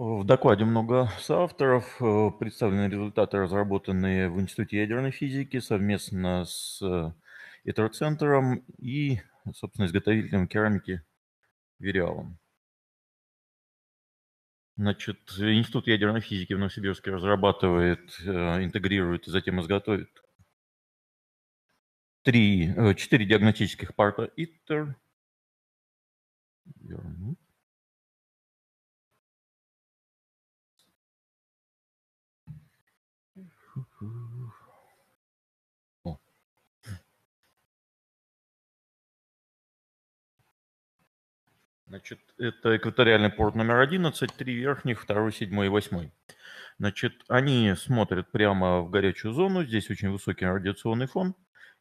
В докладе много соавторов. Э, представлены результаты, разработанные в Институте ядерной физики совместно с э, Этроцентром и, собственно, изготовителем керамики Вериалом. Значит, Институт ядерной физики в Новосибирске разрабатывает, э, интегрирует и затем изготовит три, четыре диагностических парта ИТР. Вернуть. О. Значит, это экваториальный порт номер 11, три верхних, второй, седьмой и восьмой. Значит, они смотрят прямо в горячую зону, здесь очень высокий радиационный фон,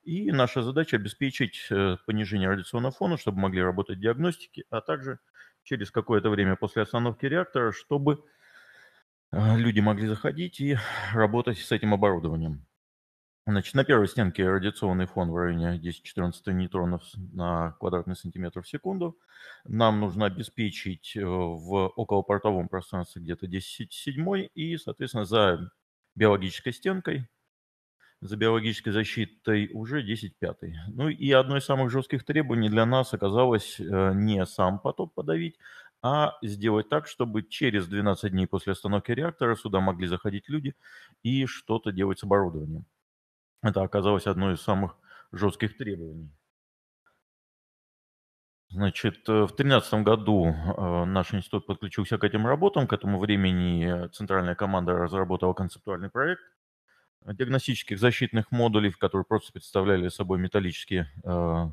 и наша задача обеспечить э, понижение радиационного фона, чтобы могли работать диагностики, а также через какое-то время после остановки реактора, чтобы Э, люди могли заходить и работать с этим оборудованием. Значит, на первой стенке радиационный фон в районе 10-14 нейтронов на квадратный сантиметр в секунду. Нам нужно обеспечить э, в околопортовом пространстве где-то 10,7 и, соответственно, за биологической стенкой, за биологической защитой уже 10,5. Ну и одно из самых жестких требований для нас оказалось э, не сам потоп подавить, а сделать так, чтобы через 12 дней после остановки реактора сюда могли заходить люди и что-то делать с оборудованием. Это оказалось одной из самых жестких требований. Значит, э, в 2013 году э, наш институт подключился к этим работам. К этому времени центральная команда разработала концептуальный проект диагностических защитных модулей, которые просто представляли собой металлические э,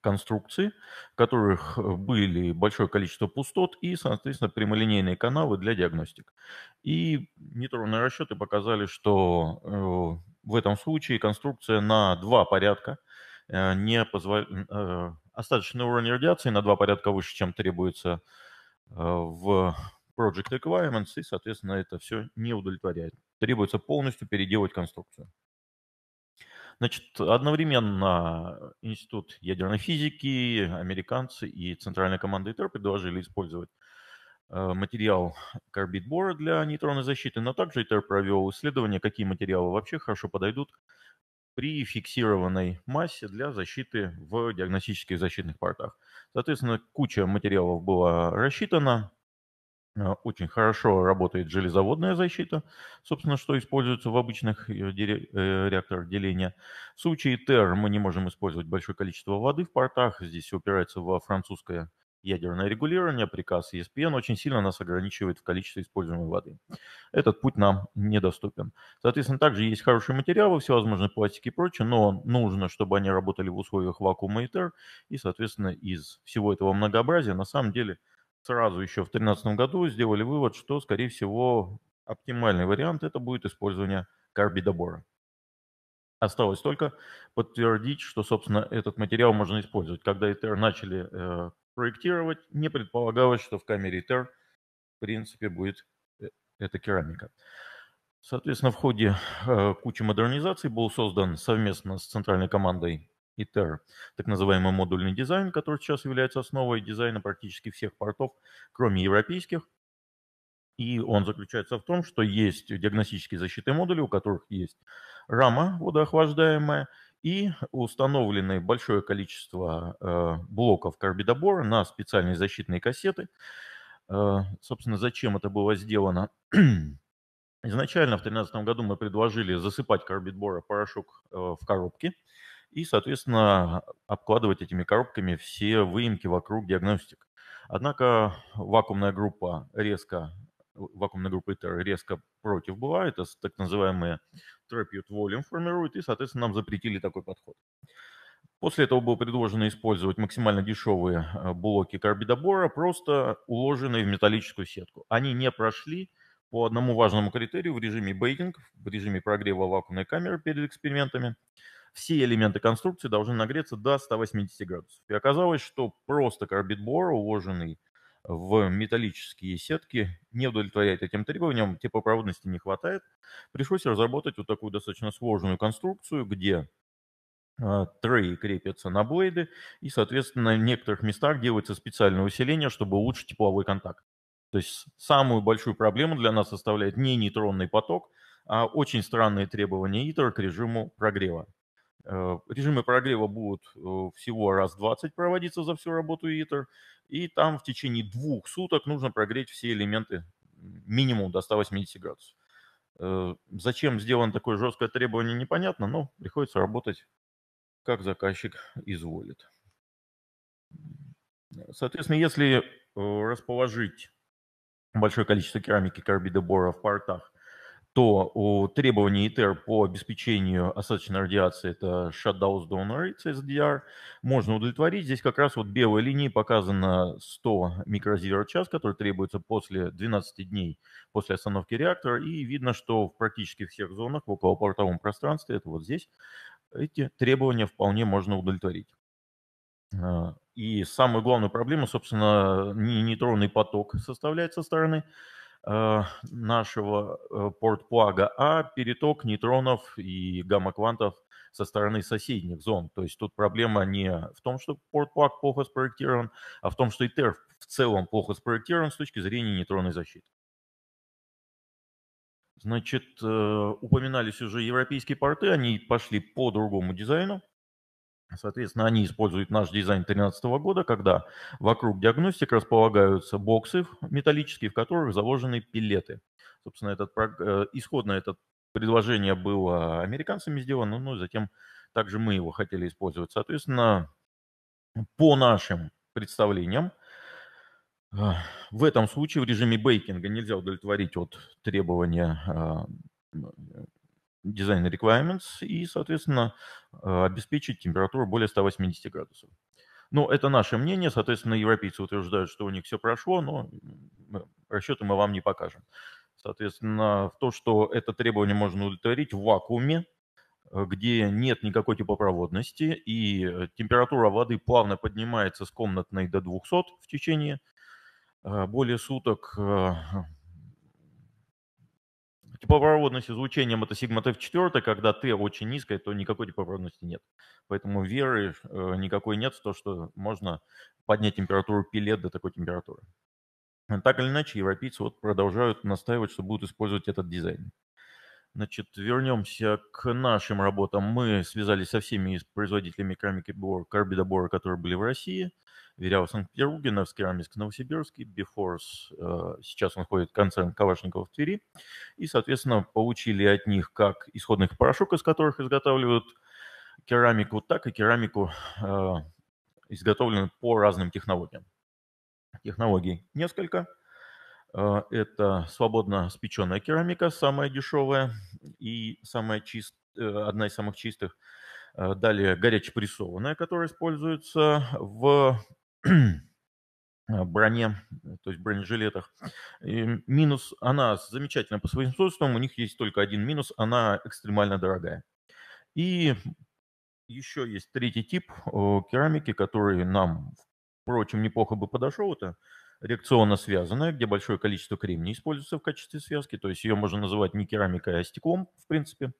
конструкции, в которых э, были большое количество пустот и, соответственно, прямолинейные канавы для диагностик. И нейтронные расчеты показали, что э, в этом случае конструкция на два порядка э, не позволяет... Остаточный уровень радиации на два порядка выше, чем требуется в Project Requirements, и, соответственно, это все не удовлетворяет. Требуется полностью переделать конструкцию. Значит, одновременно Институт ядерной физики, американцы и Центральная команда ИТР предложили использовать э, материал карбид бора для нейтронной защиты, но также ИТР провел исследование, какие материалы вообще хорошо подойдут при фиксированной массе для защиты в диагностических защитных портах. Соответственно, куча материалов была рассчитана, Э, очень хорошо работает железоводная защита, собственно, что используется в обычных э, э, реакторах деления. В случае ТЭР мы не можем использовать большое количество воды в портах. Здесь все упирается во французское ядерное регулирование. Приказ ESPN очень сильно нас ограничивает в количестве используемой воды. Этот путь нам недоступен. Соответственно, также есть хорошие материалы, всевозможные пластики и прочее, но нужно, чтобы они работали в условиях вакуума и ТЭР. И, соответственно, из всего этого многообразия на самом деле – сразу еще в 2013 году сделали вывод, что, скорее всего, оптимальный вариант это будет использование карбидобора. Осталось только подтвердить, что, собственно, этот материал можно использовать. Когда ИТР начали э, проектировать, не предполагалось, что в камере ИТР, в принципе, будет э, эта керамика. Соответственно, в ходе э, кучи модернизаций был создан совместно с центральной командой и Так называемый модульный дизайн, который сейчас является основой дизайна практически всех портов, кроме европейских. И он заключается в том, что есть диагностические защиты модулей, у которых есть рама водоохлаждаемая, и установлены большое количество э, блоков карбидобора на специальные защитные кассеты. Э, собственно, зачем это было сделано? Изначально в 2013 году мы предложили засыпать карбидбора порошок э, в коробке и, соответственно, обкладывать этими коробками все выемки вокруг диагностик. Однако вакуумная группа резко, вакуумная группа ИТР резко против была, это так называемые therapeutic volume формирует, и, соответственно, нам запретили такой подход. После этого было предложено использовать максимально дешевые э, блоки карбидобора, просто уложенные в металлическую сетку. Они не прошли по одному важному критерию в режиме бейтинг, в режиме прогрева вакуумной камеры перед экспериментами – все элементы конструкции должны нагреться до 180 градусов. И оказалось, что просто карбидбор, уложенный в металлические сетки, не удовлетворяет этим требованиям, теплопроводности не хватает. Пришлось разработать вот такую достаточно сложную конструкцию, где а, трей крепятся на блейды, и, соответственно, в некоторых местах делается специальное усиление, чтобы улучшить тепловой контакт. То есть самую большую проблему для нас составляет не нейтронный поток, а очень странные требования ИТР к режиму прогрева. Э, режимы прогрева будут э, всего раз 20 проводиться за всю работу ИТР, и там в течение двух суток нужно прогреть все элементы минимум до 180 градусов. Э, зачем сделано такое жесткое требование, непонятно, но приходится работать, как заказчик изволит. Соответственно, если расположить большое количество керамики карбидобора в портах то у требований ITER по обеспечению осадочной радиации, это Shutdown Donor Rate, SDR, можно удовлетворить. Здесь как раз вот белой линии показано 100 микрозивер час, который требуется после 12 дней после остановки реактора. И видно, что в практически всех зонах в околопортовом пространстве, это вот здесь, эти требования вполне можно удовлетворить. А, и самую главную проблему, собственно, нейтронный поток составляет со стороны Э, нашего э, портплага, а переток нейтронов и гамма-квантов со стороны соседних зон. То есть тут проблема не в том, что портплаг плохо спроектирован, а в том, что ИТЕР в целом плохо спроектирован с точки зрения нейтронной защиты. Значит, э, упоминались уже европейские порты, они пошли по другому дизайну. Соответственно, они используют наш дизайн 2013 года, когда вокруг диагностик располагаются боксы металлические, в которых заложены пилеты. Собственно, этот, э, исходно это предложение было американцами сделано, но ну затем также мы его хотели использовать. Соответственно, по нашим представлениям, э, в этом случае в режиме бейкинга нельзя удовлетворить от требования э, design requirements и, соответственно, а, обеспечить температуру более 180 градусов. Ну, это наше мнение, соответственно, европейцы утверждают, что у них все прошло, но расчеты мы вам не покажем. Соответственно, в то, что это требование можно удовлетворить в вакууме, э, где нет никакой теплопроводности, и э, температура воды плавно поднимается с комнатной до 200 в течение э, более суток, Теплопроводность излучением – это сигма Т4, когда Т очень низкая, то никакой теплопроводности нет. Поэтому веры э, никакой нет в то, что можно поднять температуру пилет до такой температуры. Так или иначе, европейцы вот продолжают настаивать, что будут использовать этот дизайн. Значит, вернемся к нашим работам. Мы связались со всеми производителями керамики карбидобора, карбидобора которые были в России. Верява Санкт-Петербурге, Новскерамиск, Новосибирск, Бифорс, э, сейчас он входит концерн Калашникова в Твери. И, соответственно, получили от них как исходных порошок, из которых изготавливают керамику, так и керамику, э, изготовленную по разным технологиям. Технологий несколько – а, это свободно спеченная керамика, самая дешевая и самая чист... Э, одна из самых чистых. А, далее горячепрессованная, которая используется в а, броне, то есть бронежилетах. И минус, она замечательна по своим свойствам, у них есть только один минус, она экстремально дорогая. И еще есть третий тип керамики, который нам, впрочем, неплохо бы подошел. Это реакционно связанная, где большое количество кремния используется в качестве связки, то есть ее можно называть не керамикой, а стеклом, в принципе.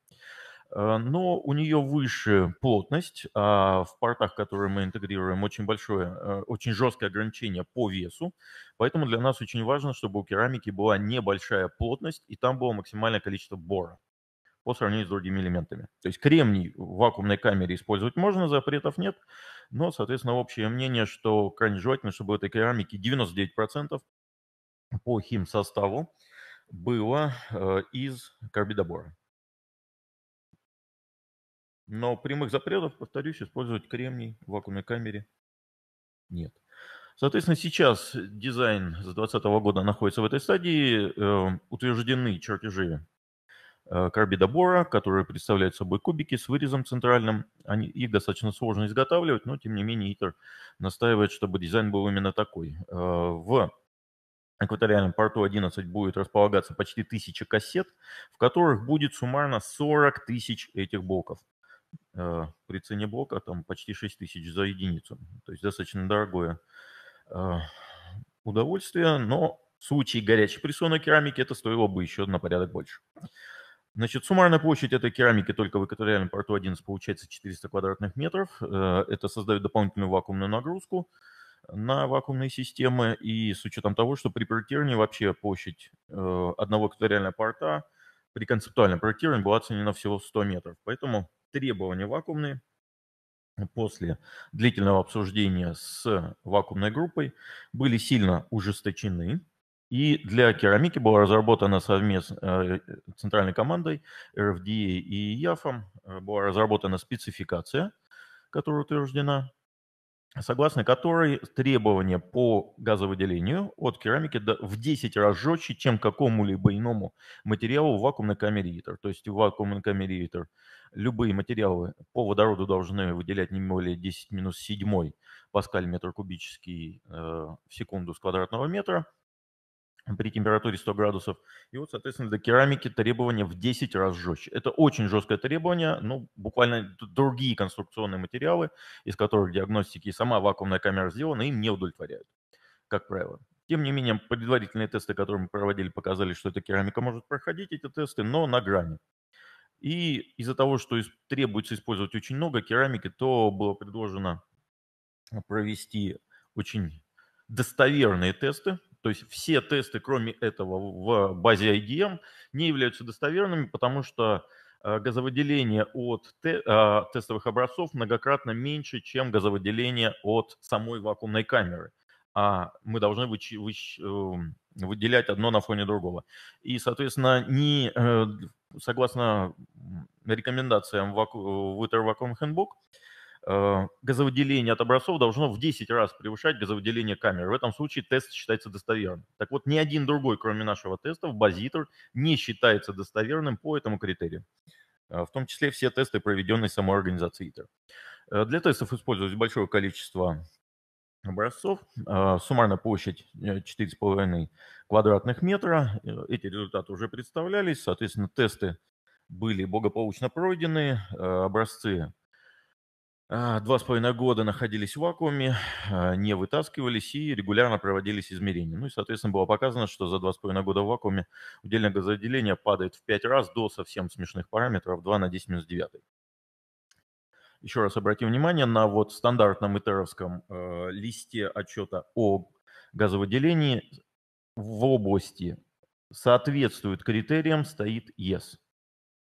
Э, но у нее выше плотность, а в портах, которые мы интегрируем, очень большое, э, очень жесткое ограничение по весу. Поэтому для нас очень важно, чтобы у керамики была небольшая плотность, и там было максимальное количество бора по сравнению с другими элементами. То есть кремний в вакуумной камере использовать можно, запретов нет. Но, соответственно, общее мнение, что крайне желательно, чтобы в этой керамике 99% по химсоставу было э, из карбидобора. Но прямых запретов, повторюсь, использовать кремний в вакуумной камере нет. Соответственно, сейчас дизайн с 2020 года находится в этой стадии. Э, утверждены чертежи Э, карбидобора, которые представляют собой кубики с вырезом центральным. Они, их достаточно сложно изготавливать, но тем не менее ИТР настаивает, чтобы дизайн был именно такой. Э, в экваториальном порту 11 будет располагаться почти тысяча кассет, в которых будет суммарно 40 тысяч этих блоков. Э, при цене блока там почти 6 тысяч за единицу. То есть достаточно дорогое удовольствие, но в случае горячей прессованной керамики это стоило бы еще на порядок больше. Значит, суммарная площадь этой керамики только в экваториальном порту 11 получается 400 квадратных метров. Э, это создает дополнительную вакуумную нагрузку на вакуумные системы. И с учетом того, что при проектировании вообще площадь э, одного экваториального порта при концептуальном проектировании была оценена всего в 100 метров. Поэтому требования вакуумные после длительного обсуждения с вакуумной группой были сильно ужесточены. И для керамики была разработана совместно э, центральной командой РФДА и ЯФом, э, была разработана спецификация, которая утверждена, согласно которой требования по газовыделению от керамики в 10 раз жестче, чем какому-либо иному материалу в вакуумной камере ИТР. То есть в вакуумной камере ИТР любые материалы по водороду должны выделять не более 10 минус 7 паскаль метр кубический э, в секунду с квадратного метра – при температуре 100 градусов. И вот, соответственно, для керамики требования в 10 раз жестче. Это очень жесткое требование, ну, буквально другие конструкционные материалы, из которых диагностики и сама вакуумная камера сделана, им не удовлетворяют, как правило. Тем не менее, предварительные тесты, которые мы проводили, показали, что эта керамика может проходить эти тесты, но на грани. И из-за того, что требуется использовать очень много керамики, то было предложено провести очень достоверные тесты, то есть все тесты, кроме этого, в базе IDM не являются достоверными, потому что э, газовыделение от те, э, тестовых образцов многократно меньше, чем газовыделение от самой вакуумной камеры. А мы должны вы, вы, эм, выделять одно на фоне другого. И, соответственно, не, э, согласно рекомендациям э, Water Vacuum Handbook, Э, газовыделение от образцов должно в 10 раз превышать газовыделение камеры. В этом случае тест считается достоверным. Так вот, ни один другой, кроме нашего теста, в базитр не считается достоверным по этому критерию. Э, в том числе все тесты, проведенные самой организацией ITER. Э, для тестов используется большое количество образцов. Суммарная площадь 4,5 квадратных метра. Эти результаты уже представлялись. Соответственно, тесты были благополучно пройдены. Образцы а, два с половиной года находились в вакууме, а, не вытаскивались и регулярно проводились измерения. Ну и, соответственно, было показано, что за два с половиной года в вакууме удельное газоотделение падает в пять раз до совсем смешных параметров 2 на 10 минус 9. Еще раз обратим внимание на вот стандартном итеровском э, а, листе отчета о газовыделении в области соответствует критериям стоит yes.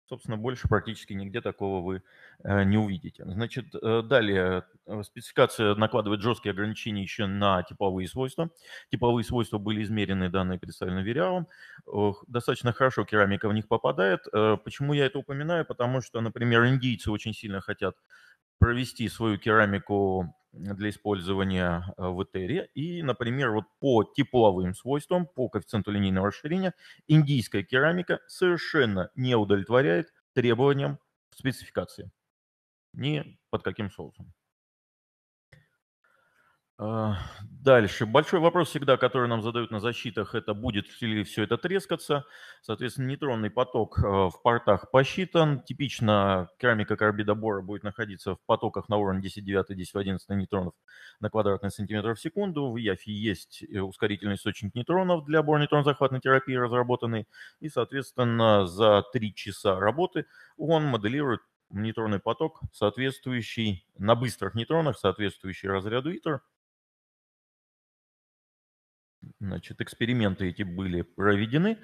Собственно, больше практически нигде такого вы э, не увидите. Значит, э, далее э, спецификация накладывает жесткие ограничения еще на типовые свойства. Типовые свойства были измерены, данные представлены Вериалом. Достаточно хорошо керамика в них попадает. Почему я это упоминаю? Потому что, например, индийцы очень сильно хотят провести свою керамику для использования э, в Ethereum. И, например, вот по тепловым свойствам, по коэффициенту линейного расширения, индийская керамика совершенно не удовлетворяет требованиям спецификации. Ни под каким соусом. А, дальше. Большой вопрос всегда, который нам задают на защитах, это будет ли все это трескаться. Соответственно, нейтронный поток а, в портах посчитан. Типично керамика карбида бора будет находиться в потоках на уровне 10 9 10 11 нейтронов на квадратный сантиметр в секунду. В ЯФИ есть э, ускорительный источник нейтронов для бор-нейтрон захватной терапии разработанный. И, соответственно, за 3 часа работы он моделирует нейтронный поток, соответствующий на быстрых нейтронах, соответствующий разряду ИТР, Значит, эксперименты эти были проведены.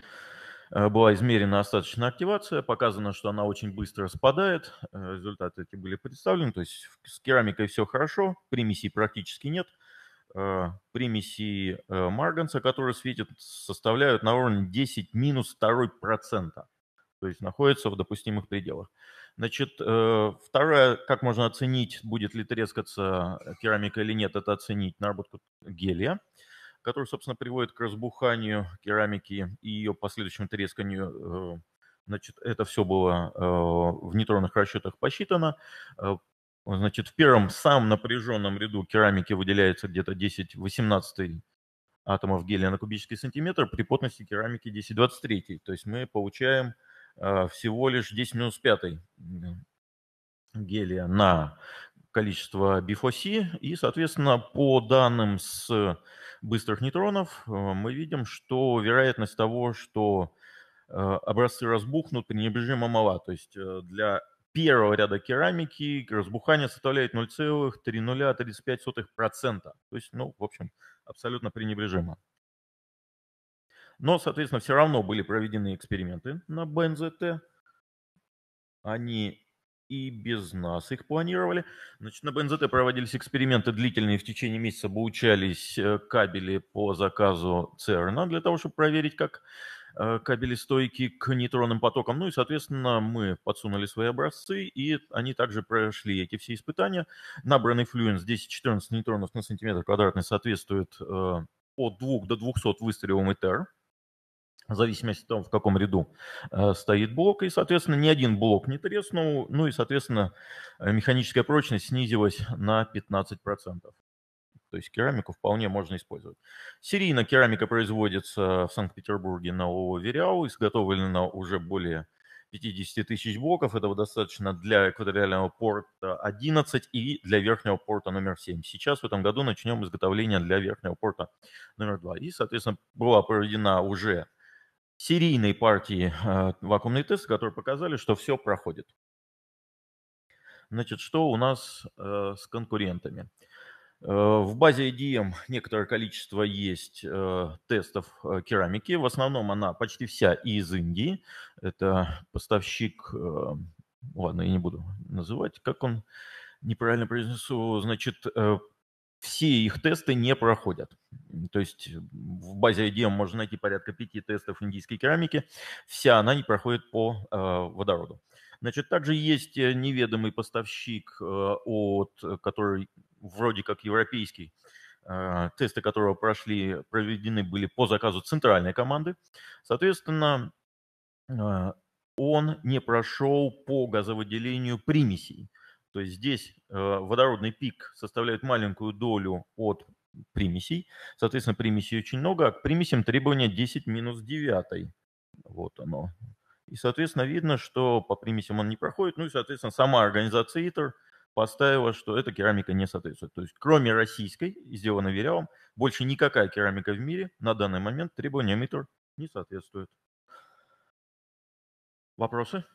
Э, была измерена остаточная активация, показано, что она очень быстро спадает. Э, результаты эти были представлены. То есть с керамикой все хорошо, примесей практически нет. Э, примеси марганца, которые светят, составляют на уровне 10 минус 2 процента. То есть находятся в допустимых пределах. Значит, второе, как можно оценить, будет ли трескаться керамика или нет, это оценить наработку гелия который, собственно, приводит к разбуханию керамики и ее последующему тресканию. Э, значит, это все было э, в нейтронных расчетах посчитано. Э, значит, в первом самом напряженном ряду керамики выделяется где-то 10-18 атомов гелия на кубический сантиметр при плотности керамики 10-23. То есть мы получаем всего лишь 10 5 гелия на количество B4C. И, соответственно, по данным с быстрых нейтронов э, мы видим, что вероятность того, что э, образцы разбухнут, пренебрежимо мала. То есть э, для первого ряда керамики разбухание составляет 0,3035%. То есть, ну, в общем, абсолютно пренебрежимо. Но, соответственно, все равно были проведены эксперименты на БНЗТ. Они и без нас их планировали. Значит, на БНЗТ проводились эксперименты длительные. В течение месяца обучались э, кабели по заказу ЦЕРНа для того, чтобы проверить, как э, кабели стойки к нейтронным потокам. Ну и, соответственно, мы подсунули свои образцы, и они также прошли эти все испытания. Набранный флюенс 10-14 нейтронов на сантиметр квадратный соответствует э, от 2 до 200 выстрелов ИТР в зависимости от того, в каком ряду э, стоит блок. И, соответственно, ни один блок не треснул. Ну и, соответственно, э, механическая прочность снизилась на 15%. То есть керамику вполне можно использовать. Серийно керамика производится в Санкт-Петербурге на ООО «Вериал». Изготовлено уже более 50 тысяч блоков. Этого достаточно для экваториального порта 11 и для верхнего порта номер 7. Сейчас в этом году начнем изготовление для верхнего порта номер 2. И, соответственно, была проведена уже серийной партии э, вакуумные тесты, которые показали, что все проходит. Значит, что у нас э, с конкурентами? Э, в базе IDM некоторое количество есть тестов керамики. В основном она почти вся из Индии. Это поставщик, ладно, я не буду называть, как он неправильно произнесу, значит, все их тесты не проходят. То есть э, в базе IDM можно найти порядка пяти тестов индийской керамики. Вся она не проходит по э, водороду. Значит, также есть э, неведомый поставщик, э, от, который вроде как европейский, э, тесты которого прошли, проведены были по заказу центральной команды. Соответственно, э, он не прошел по газовыделению примесей. То есть здесь э, водородный пик составляет маленькую долю от примесей. Соответственно, примесей очень много. А к примесям требование 10 минус 9. Вот оно. И, соответственно, видно, что по примесям он не проходит. Ну и, соответственно, сама организация ITER поставила, что эта керамика не соответствует. То есть кроме российской, сделанной Вериалом, больше никакая керамика в мире на данный момент требованиям ITER не соответствует. Вопросы?